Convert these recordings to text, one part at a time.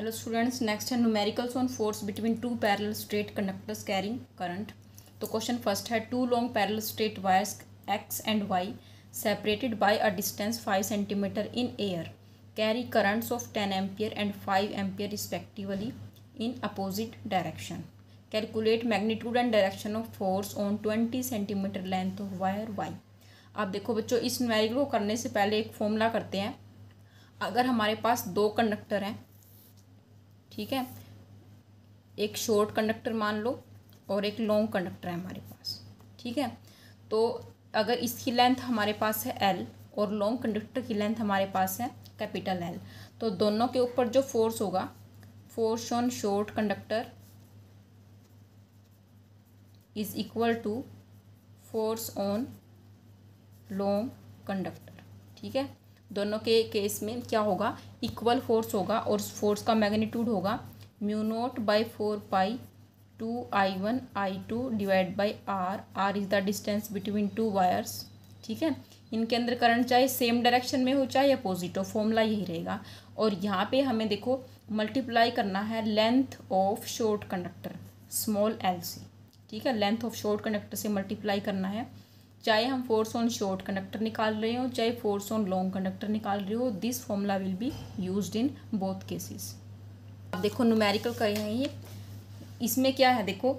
hello students next है numericals on force between two parallel straight conductors carrying current तो question first है two long parallel straight wires X and Y separated by a distance five centimetre in air carry currents of ten ampere and five ampere respectively in opposite direction calculate magnitude and direction of force on twenty centimetre length of wire Y आप देखो बच्चों इस numerical को करने से पहले एक formula करते हैं अगर हमारे पास दो कंडक्टर हैं ठीक है एक शॉर्ट कंडक्टर मान लो और एक लॉन्ग कंडक्टर है हमारे पास ठीक है तो अगर इसकी लेंथ हमारे पास है एल और लॉन्ग कंडक्टर की लेंथ हमारे पास है कैपिटल एल तो दोनों के ऊपर जो फोर्स होगा force on short conductor is equal to force on long conductor ठीक है दोनों के केस में क्या होगा इक्वल फोर्स होगा और फोर्स का मैग्नीट्यूड होगा mu naught by four pi two I one I two divide by R R is the distance between two wires ठीक है इनके अंदर करंट चाहे सेम डायरेक्शन में हो चाहे अपोजिट हो फॉर्मूला यही रहेगा और यहाँ पे हमें देखो मल्टीप्लाई करना है length of short conductor small L C ठीक है लेंथ ऑफ शॉर्ट कंडक्टर से मल्टीप्लाई करना है चाहे हम फोर्स ऑन शॉर्ट कंडक्टर निकाल रहे हो चाहे फोर्स ऑन लॉन्ग कंडक्टर निकाल रहे हो this formula will be use in both cases आप देखो न्यूमेरिकल रहे हैं ये इसमें क्या है देखो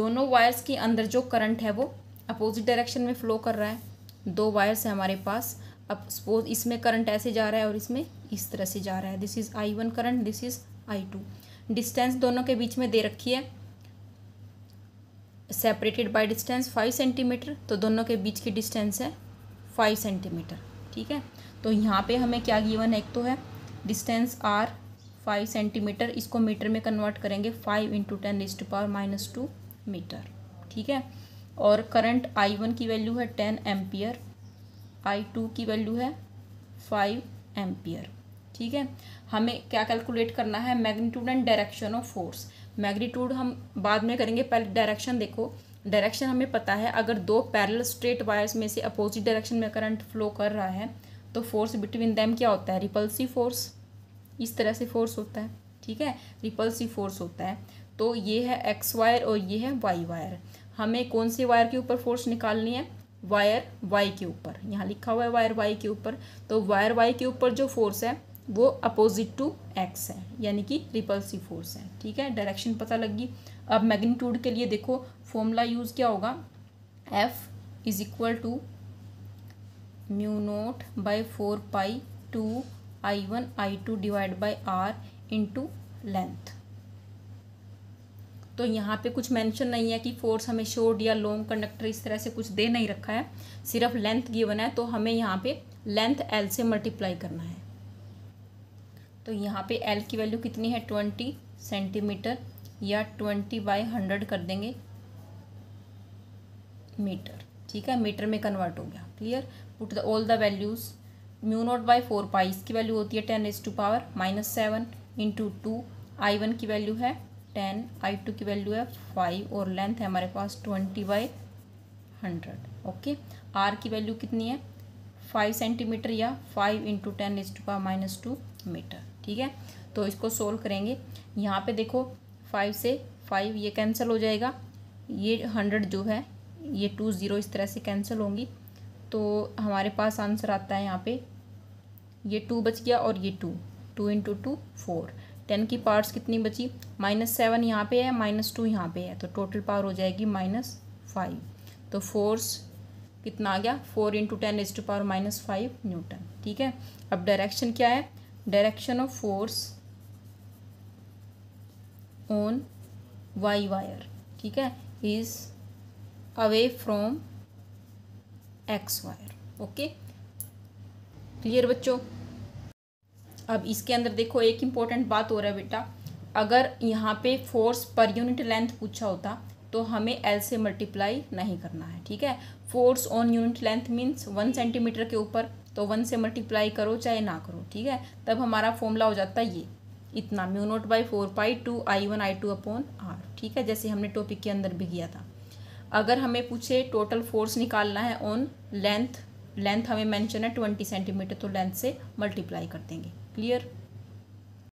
दोनों वायर्स के अंदर जो करंट है वो अपोजिट डायरेक्शन में फ्लो कर रहा है दो वायर्स है हमारे पास अब सपोज इसमें करंट ऐसे जा रहा है और इसमें इस तरह से जा रहा है this is I one current this is I two distance दोनों के बीच में दे रखी है separated by distance five centimetre तो दोनों के बीच की डिस्टेंस है फाइव सेंटीमीटर ठीक है तो यहाँ पे हमें क्या गिवन है एक तो है डिस्टेंस आर फाइव सेंटीमीटर इसको मीटर में कन्वर्ट करेंगे five into ten is to power minus two metre ठीक है और करंट आई वन की वैल्यू है टेन एम्पियर आई टू की वैल्यू है फाइव एम्पियर ठीक है हमें क्या कैलकुलेट करना है magnitude and direction of force magnitude हम बाद में करेंगे पहले डायरेक्शन देखो डायरेक्शन हमें पता है अगर दो पैरल स्ट्रेट वायर्स में से अपोजिट डायरेक्शन में करंट फ्लो कर रहा है तो फोर्स बिटवीन दैम क्या होता है रिपल्सिव फोर्स इस तरह से फोर्स होता है ठीक है रिपल्सिव फोर्स होता है तो ये है एक्स वायर और ये है वाई वायर हमें कौन से वायर के ऊपर फोर्स निकालनी है वायर वाई के ऊपर यहाँ लिखा हुआ है वायर वाई के ऊपर तो वायर वाई के ऊपर जो फोर्स है वो अपोजिट टू एक्स है यानी कि रिपल्सिव फोर्स है ठीक है डायरेक्शन पता लग गई अब मैग्नीट्यूड के लिए देखो फॉर्मूला यूज़ क्या होगा F is equal to mu naught by four pi two I one I two divide by R into length तो यहाँ पे कुछ मेंशन नहीं है कि फोर्स हमें शोर्ट या लॉन्ग कंडक्टर इस तरह से कुछ दे नहीं रखा है सिर्फ लेंथ गिवन है तो हमें यहाँ पे लेंथ एल से मल्टीप्लाई करना है तो यहाँ पे एल की वैल्यू कितनी है ट्वेंटी सेंटीमीटर या ट्वेंटी बाय हंड्रेड कर देंगे मीटर ठीक है मीटर में कन्वर्ट हो गया clear put the all the values mu naught by four pi इसकी वैल्यू होती है ten as to power minus seven into two I one की वैल्यू है टेन आई टू की वैल्यू है फाइव और लेंथ है हमारे पास twenty by hundred okay R की वैल्यू कितनी है फाइव सेंटीमीटर या five into ten as to power minus two metre ठीक है तो इसको सोल्व करेंगे यहाँ पे देखो फाइव से फाइव ये कैंसिल हो जाएगा ये हंड्रेड जो है ये टू ज़ीरो इस तरह से कैंसिल होंगी तो हमारे पास आंसर आता है यहाँ पे ये टू बच गया और ये two two into two four ten की पार्ट्स कितनी बची माइनस सेवन यहाँ पे है माइनस टू यहाँ पे है तो टोटल पावर हो जाएगी माइनस फाइव तो फोर्स कितना आ गया four into ten is to power minus five newton ठीक है अब डायरेक्शन क्या है direction of force on y wire ठीक है is away from x wire okay clear बच्चों अब इसके अंदर देखो एक इंपॉर्टेंट बात हो रहा है बेटा अगर यहाँ पे फोर्स पर यूनिट लेंथ पूछा होता तो हमें एल से मल्टीप्लाई नहीं करना है ठीक है force on unit length means one centimetre के ऊपर तो वन से मल्टीप्लाई करो चाहे ना करो ठीक है तब हमारा फॉर्मूला हो जाता है ये इतना mu naught by four pi two I one I two upon R ठीक है जैसे हमने टॉपिक के अंदर भी किया था अगर हमें पूछे टोटल फोर्स निकालना है ऑन लेंथ लेंथ हमें मैंशन है ट्वेंटी सेंटीमीटर तो लेंथ से मल्टीप्लाई कर देंगे क्लियर